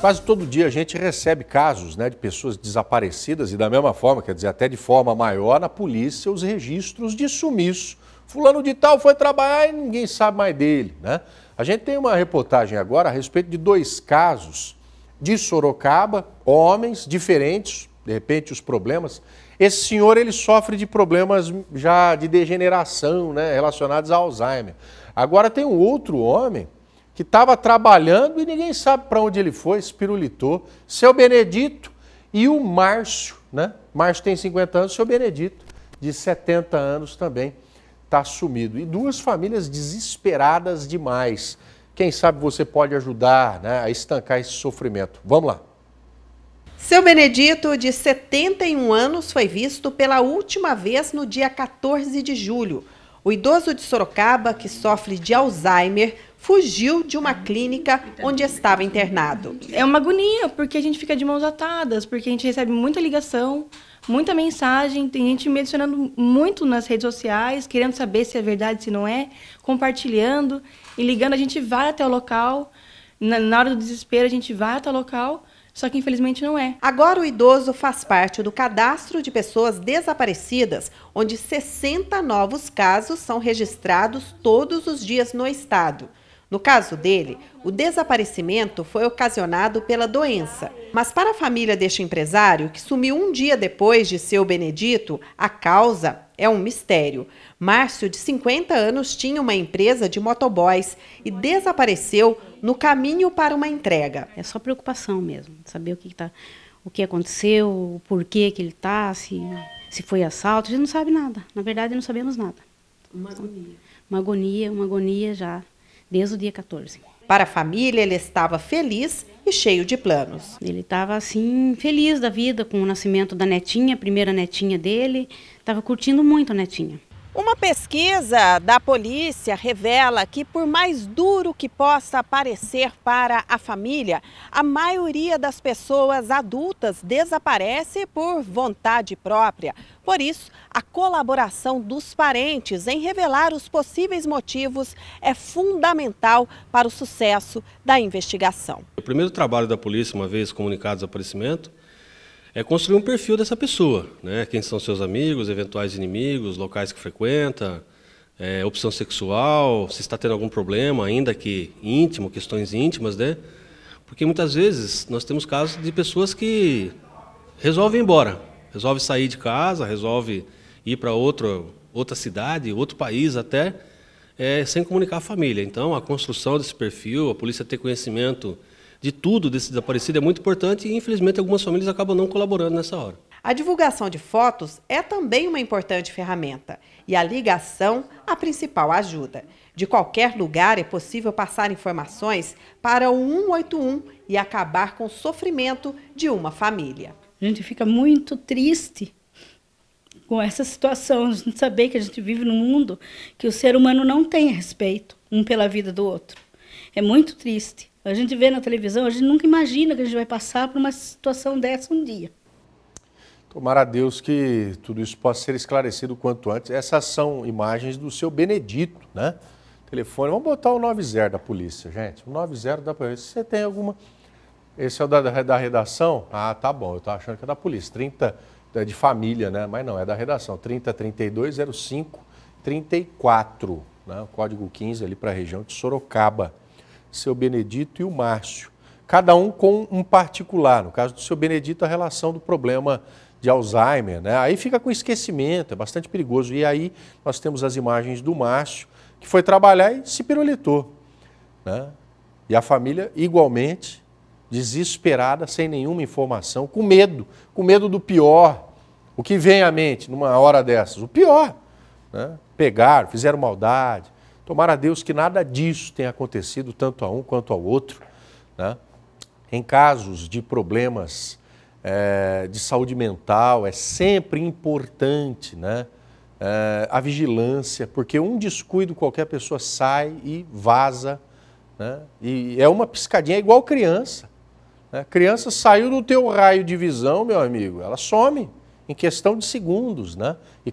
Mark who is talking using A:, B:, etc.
A: Quase todo dia a gente recebe casos né, de pessoas desaparecidas e da mesma forma, quer dizer, até de forma maior, na polícia os registros de sumiço. Fulano de tal foi trabalhar e ninguém sabe mais dele. Né? A gente tem uma reportagem agora a respeito de dois casos de Sorocaba, homens diferentes, de repente os problemas. Esse senhor ele sofre de problemas já de degeneração, né, relacionados a Alzheimer. Agora tem um outro homem que estava trabalhando e ninguém sabe para onde ele foi, espirulitou. Seu Benedito e o Márcio, né? Márcio tem 50 anos, seu Benedito, de 70 anos também, está sumido. E duas famílias desesperadas demais. Quem sabe você pode ajudar né, a estancar esse sofrimento. Vamos lá.
B: Seu Benedito, de 71 anos, foi visto pela última vez no dia 14 de julho. O idoso de Sorocaba, que sofre de Alzheimer, fugiu de uma clínica onde estava internado. É uma agonia, porque a gente fica de mãos atadas, porque a gente recebe muita ligação, muita
C: mensagem, tem gente me adicionando muito nas redes sociais, querendo saber se é verdade, se não é, compartilhando e ligando. A gente vai até o local, na, na hora do desespero, a
B: gente vai até o local. Só que infelizmente não é. Agora o idoso faz parte do cadastro de pessoas desaparecidas, onde 60 novos casos são registrados todos os dias no estado. No caso dele, o desaparecimento foi ocasionado pela doença. Mas para a família deste empresário, que sumiu um dia depois de seu Benedito, a causa é um mistério. Márcio, de 50 anos, tinha uma empresa de motoboys e desapareceu no caminho para uma entrega.
C: É só preocupação mesmo, saber o que, que tá, o que aconteceu, o porquê que ele está, se, se foi assalto, a gente não sabe nada. Na verdade, não sabemos nada. Uma agonia. Uma agonia, uma agonia já desde o dia 14. Para a família, ele estava feliz e cheio de planos. Ele estava assim, feliz da vida com o nascimento da netinha, primeira netinha dele. Estava curtindo muito a netinha.
B: Uma pesquisa da polícia revela que, por mais duro que possa parecer para a família, a maioria das pessoas adultas desaparece por vontade própria. Por isso, a colaboração dos parentes em revelar os possíveis motivos é fundamental para o sucesso da investigação.
D: O primeiro trabalho da polícia, uma vez comunicado o desaparecimento, é construir um perfil dessa pessoa, né? Quem são seus amigos, eventuais inimigos, locais que frequenta, é, opção sexual, se está tendo algum problema, ainda que íntimo, questões íntimas, né? Porque muitas vezes nós temos casos de pessoas que resolvem ir embora, resolve sair de casa, resolve ir para outra outra cidade, outro país até, é, sem comunicar a família. Então, a construção desse perfil, a polícia ter conhecimento de tudo desse desaparecido é muito importante e, infelizmente, algumas famílias acabam não colaborando nessa hora.
B: A divulgação de fotos é também uma importante ferramenta e a ligação a principal ajuda. De qualquer lugar é possível passar informações para o 181 e acabar com o sofrimento de uma família. A gente fica muito triste
C: com essa situação, a gente saber que a gente vive num mundo que o ser humano não tem respeito um pela vida do outro. É muito triste. A gente vê na televisão, a gente nunca imagina que a gente vai passar por uma situação dessa um dia.
A: Tomara a Deus que tudo isso possa ser esclarecido quanto antes. Essas são imagens do seu Benedito, né? Telefone, vamos botar o 90 da polícia, gente. O 90 da polícia. você tem alguma. Esse é o da, da redação? Ah, tá bom, eu tô achando que é da polícia. 30 é de família, né? Mas não, é da redação. 30 32 05 34, né? O código 15 ali para a região de Sorocaba seu Benedito e o Márcio, cada um com um particular. No caso do seu Benedito, a relação do problema de Alzheimer, né? Aí fica com esquecimento, é bastante perigoso. E aí nós temos as imagens do Márcio, que foi trabalhar e se pirulitou, né? E a família igualmente desesperada, sem nenhuma informação, com medo, com medo do pior. O que vem à mente numa hora dessas? O pior. Né? Pegaram, fizeram maldade, Tomara a Deus que nada disso tenha acontecido, tanto a um quanto ao outro. Né? Em casos de problemas é, de saúde mental, é sempre importante né? É, a vigilância, porque um descuido qualquer pessoa sai e vaza. Né? E é uma piscadinha, é igual criança. Né? Criança saiu do teu raio de visão, meu amigo, ela some em questão de segundos, né? E